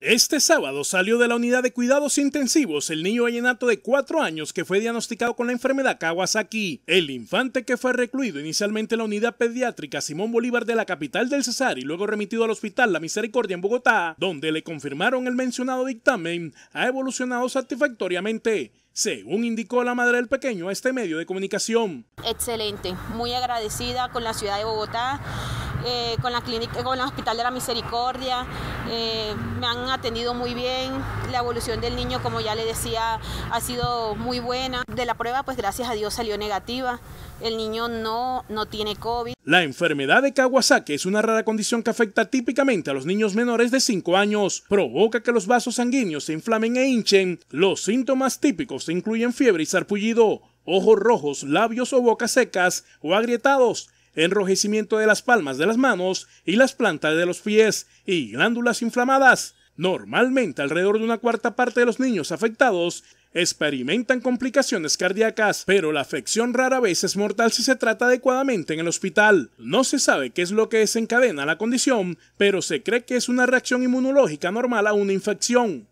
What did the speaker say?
Este sábado salió de la unidad de cuidados intensivos el niño vallenato de 4 años que fue diagnosticado con la enfermedad Kawasaki. El infante que fue recluido inicialmente en la unidad pediátrica Simón Bolívar de la capital del Cesar y luego remitido al hospital La Misericordia en Bogotá, donde le confirmaron el mencionado dictamen, ha evolucionado satisfactoriamente. Según indicó la madre del pequeño a este medio de comunicación. Excelente, muy agradecida con la ciudad de Bogotá, eh, con la clínica, con el Hospital de la Misericordia, eh, me han atendido muy bien, la evolución del niño, como ya le decía, ha sido muy buena. De la prueba, pues gracias a Dios salió negativa, el niño no, no tiene COVID. La enfermedad de Kawasaki es una rara condición que afecta típicamente a los niños menores de 5 años. Provoca que los vasos sanguíneos se inflamen e hinchen. Los síntomas típicos incluyen fiebre y sarpullido, ojos rojos, labios o bocas secas o agrietados, enrojecimiento de las palmas de las manos y las plantas de los pies y glándulas inflamadas. Normalmente alrededor de una cuarta parte de los niños afectados experimentan complicaciones cardíacas, pero la afección rara vez es mortal si se trata adecuadamente en el hospital. No se sabe qué es lo que desencadena la condición, pero se cree que es una reacción inmunológica normal a una infección.